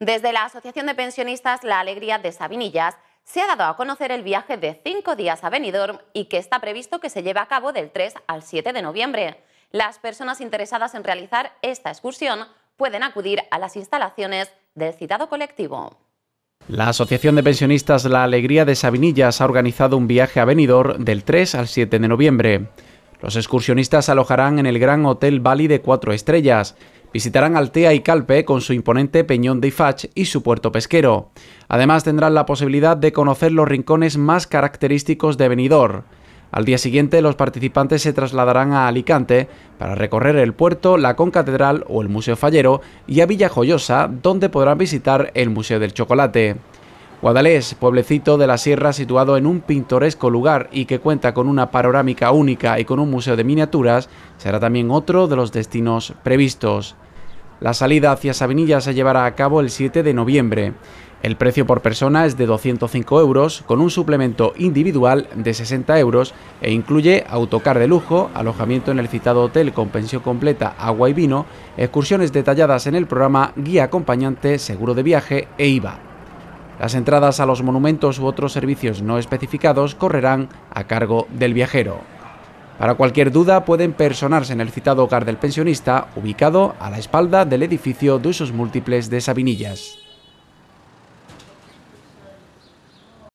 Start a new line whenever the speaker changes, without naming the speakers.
Desde la Asociación de Pensionistas La Alegría de Sabinillas se ha dado a conocer el viaje de cinco días a Benidorm y que está previsto que se lleve a cabo del 3 al 7 de noviembre. Las personas interesadas en realizar esta excursión pueden acudir a las instalaciones del citado colectivo.
La Asociación de Pensionistas La Alegría de Sabinillas ha organizado un viaje a Benidorm del 3 al 7 de noviembre. Los excursionistas alojarán en el Gran Hotel Bali de cuatro estrellas. Visitarán Altea y Calpe con su imponente Peñón de Ifach y su puerto pesquero. Además tendrán la posibilidad de conocer los rincones más característicos de Benidorm. Al día siguiente los participantes se trasladarán a Alicante para recorrer el puerto, la concatedral o el Museo Fallero y a Villa Joyosa donde podrán visitar el Museo del Chocolate. Guadalés, pueblecito de la sierra situado en un pintoresco lugar y que cuenta con una panorámica única y con un museo de miniaturas, será también otro de los destinos previstos. La salida hacia Sabinilla se llevará a cabo el 7 de noviembre. El precio por persona es de 205 euros, con un suplemento individual de 60 euros e incluye autocar de lujo, alojamiento en el citado hotel con pensión completa, agua y vino, excursiones detalladas en el programa, guía acompañante, seguro de viaje e IVA. Las entradas a los monumentos u otros servicios no especificados correrán a cargo del viajero. Para cualquier duda pueden personarse en el citado hogar del pensionista ubicado a la espalda del edificio de usos múltiples de Sabinillas.